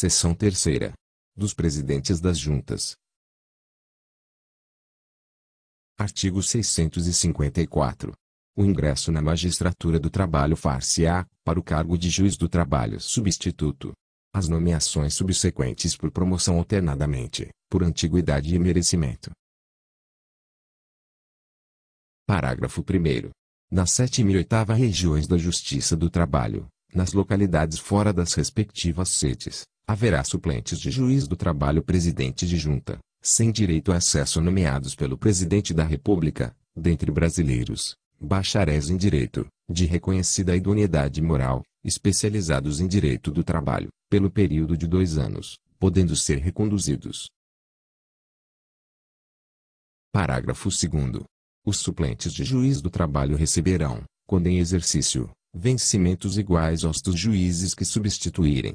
Seção terceira. Dos presidentes das juntas. Artigo 654. O ingresso na magistratura do trabalho far-se-á, para o cargo de juiz do trabalho substituto. As nomeações subsequentes por promoção alternadamente, por antiguidade e merecimento. Parágrafo 1. Nas sétima e oitava regiões da Justiça do Trabalho, nas localidades fora das respectivas sedes, Haverá suplentes de juiz do trabalho presidente de junta, sem direito a acesso nomeados pelo presidente da República, dentre brasileiros, bacharéis em direito, de reconhecida idoneidade moral, especializados em direito do trabalho, pelo período de dois anos, podendo ser reconduzidos. Parágrafo 2. Os suplentes de juiz do trabalho receberão, quando em exercício, vencimentos iguais aos dos juízes que substituírem,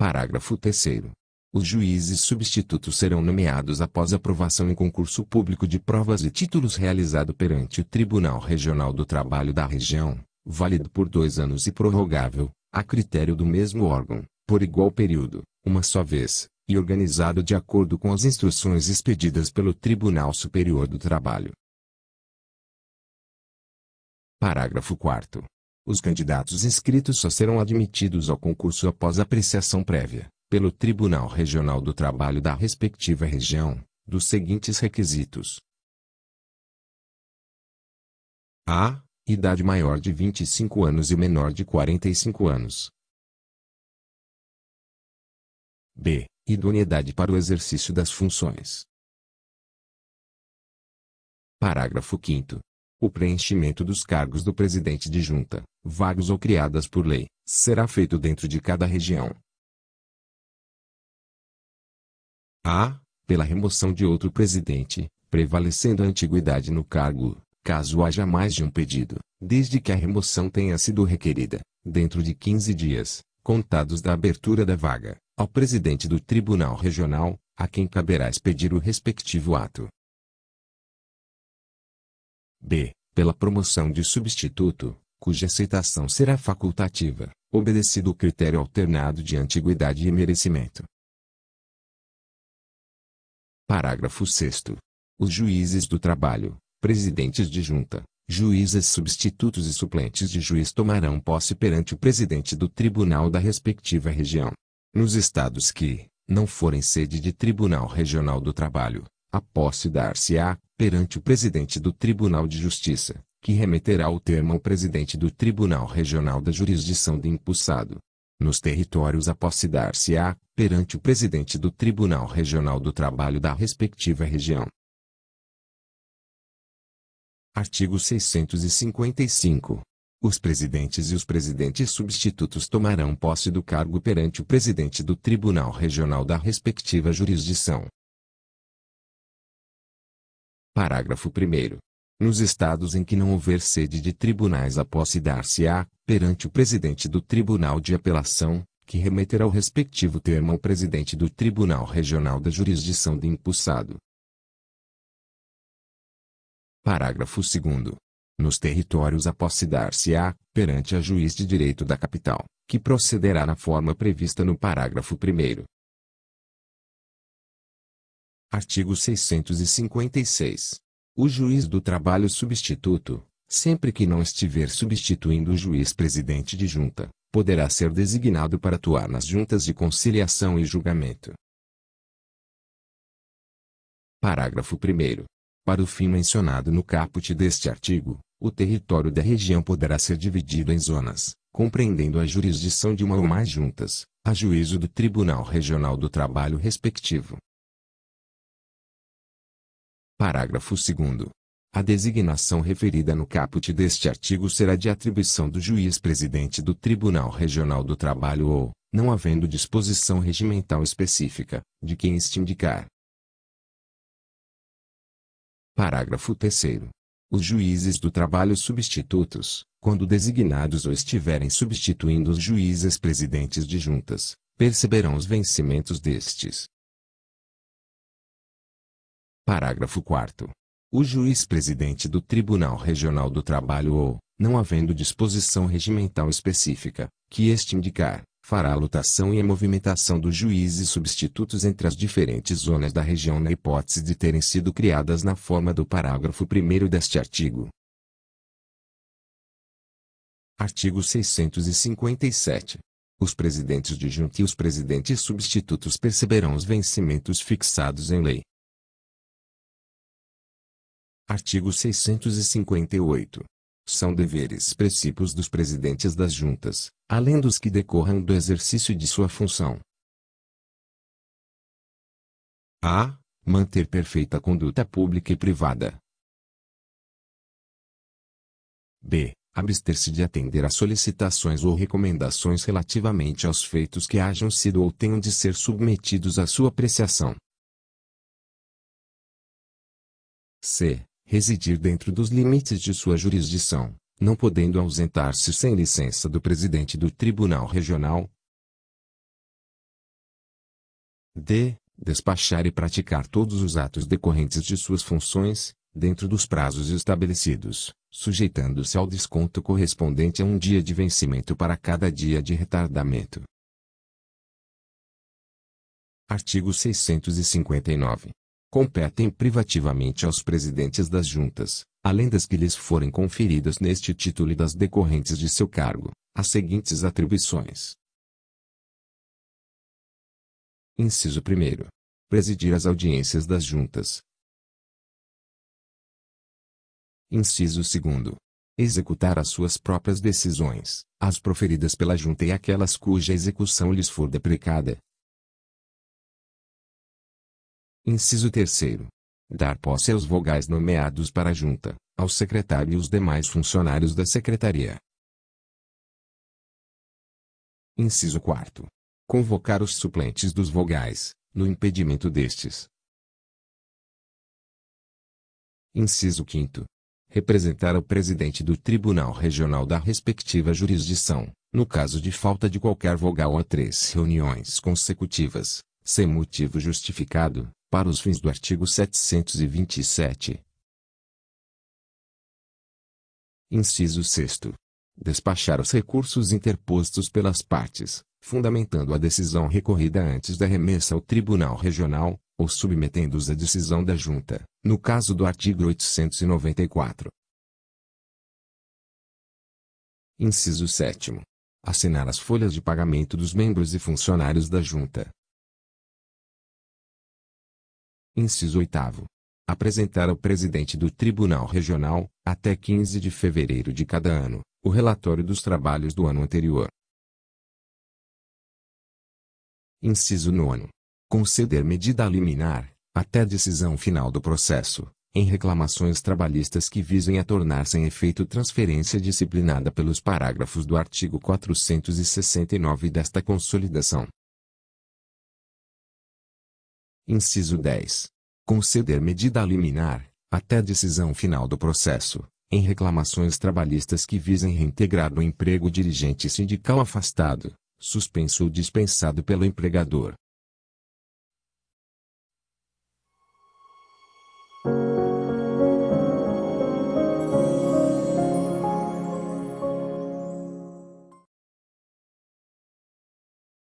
Parágrafo 3 Os juízes substitutos serão nomeados após aprovação em concurso público de provas e títulos realizado perante o Tribunal Regional do Trabalho da região, válido por dois anos e prorrogável, a critério do mesmo órgão, por igual período, uma só vez, e organizado de acordo com as instruções expedidas pelo Tribunal Superior do Trabalho. Parágrafo 4 os candidatos inscritos só serão admitidos ao concurso após apreciação prévia, pelo Tribunal Regional do Trabalho da respectiva região, dos seguintes requisitos. A. Idade maior de 25 anos e menor de 45 anos. B. Idoneidade para o exercício das funções. Parágrafo 5 o preenchimento dos cargos do presidente de junta, vagos ou criadas por lei, será feito dentro de cada região. A. Pela remoção de outro presidente, prevalecendo a antiguidade no cargo, caso haja mais de um pedido, desde que a remoção tenha sido requerida, dentro de 15 dias, contados da abertura da vaga, ao presidente do Tribunal Regional, a quem caberá expedir o respectivo ato b. Pela promoção de substituto, cuja aceitação será facultativa, obedecido o critério alternado de antiguidade e merecimento. Parágrafo 6. Os juízes do trabalho, presidentes de junta, juízes substitutos e suplentes de juiz tomarão posse perante o presidente do tribunal da respectiva região. Nos estados que, não forem sede de Tribunal Regional do Trabalho, a posse dar-se-á, perante o presidente do Tribunal de Justiça, que remeterá o termo ao presidente do Tribunal Regional da Jurisdição do Impulsado. Nos territórios a posse dar-se-á, perante o presidente do Tribunal Regional do Trabalho da respectiva região. Artigo 655. Os presidentes e os presidentes substitutos tomarão posse do cargo perante o presidente do Tribunal Regional da respectiva jurisdição, Parágrafo 1 Nos estados em que não houver sede de tribunais a posse dar-se-á, perante o presidente do Tribunal de Apelação, que remeterá o respectivo termo ao presidente do Tribunal Regional da Jurisdição do Impulsado. Parágrafo 2 Nos territórios a posse dar-se-á, perante a juiz de direito da capital, que procederá na forma prevista no parágrafo 1 Artigo 656. O juiz do trabalho substituto, sempre que não estiver substituindo o juiz presidente de junta, poderá ser designado para atuar nas juntas de conciliação e julgamento. Parágrafo 1. Para o fim mencionado no caput deste artigo, o território da região poderá ser dividido em zonas, compreendendo a jurisdição de uma ou mais juntas, a juízo do Tribunal Regional do Trabalho respectivo. Parágrafo 2 a designação referida no caput deste artigo será de atribuição do juiz presidente do Tribunal Regional do Trabalho ou, não havendo disposição regimental específica, de quem este indicar. Parágrafo 3 Os juízes do trabalho substitutos, quando designados ou estiverem substituindo os juízes presidentes de juntas, perceberão os vencimentos destes, Parágrafo 4 O juiz presidente do Tribunal Regional do Trabalho ou, não havendo disposição regimental específica, que este indicar, fará a lotação e a movimentação dos juízes substitutos entre as diferentes zonas da região na hipótese de terem sido criadas na forma do parágrafo 1 deste artigo. Artigo 657. Os presidentes de junta e os presidentes substitutos perceberão os vencimentos fixados em lei, Artigo 658. São deveres precípios dos presidentes das juntas, além dos que decorram do exercício de sua função. A. Manter perfeita conduta pública e privada. B. Abster-se de atender a solicitações ou recomendações relativamente aos feitos que hajam sido ou tenham de ser submetidos à sua apreciação. C residir dentro dos limites de sua jurisdição, não podendo ausentar-se sem licença do presidente do Tribunal Regional. D. Despachar e praticar todos os atos decorrentes de suas funções, dentro dos prazos estabelecidos, sujeitando-se ao desconto correspondente a um dia de vencimento para cada dia de retardamento. Artigo 659 competem privativamente aos presidentes das juntas, além das que lhes forem conferidas neste título e das decorrentes de seu cargo, as seguintes atribuições. Inciso 1. Presidir as audiências das juntas. Inciso 2. Executar as suas próprias decisões, as proferidas pela junta e aquelas cuja execução lhes for deprecada, Inciso 3 dar posse aos vogais nomeados para a junta, ao secretário e os demais funcionários da secretaria. Inciso 4. Convocar os suplentes dos vogais, no impedimento destes. Inciso 5. Representar ao presidente do tribunal regional da respectiva jurisdição, no caso de falta de qualquer vogal a três reuniões consecutivas, sem motivo justificado, para os fins do artigo 727. Inciso 6. Despachar os recursos interpostos pelas partes, fundamentando a decisão recorrida antes da remessa ao Tribunal Regional, ou submetendo-os à decisão da Junta, no caso do artigo 894. Inciso 7. Assinar as folhas de pagamento dos membros e funcionários da Junta, Inciso 8 apresentar ao presidente do Tribunal Regional, até 15 de fevereiro de cada ano, o relatório dos trabalhos do ano anterior. Inciso 9. Conceder medida liminar, até decisão final do processo, em reclamações trabalhistas que visem a tornar sem efeito transferência disciplinada pelos parágrafos do artigo 469 desta Consolidação. Inciso 10. Conceder medida liminar, até decisão final do processo, em reclamações trabalhistas que visem reintegrar no emprego o dirigente sindical afastado, suspenso ou dispensado pelo empregador.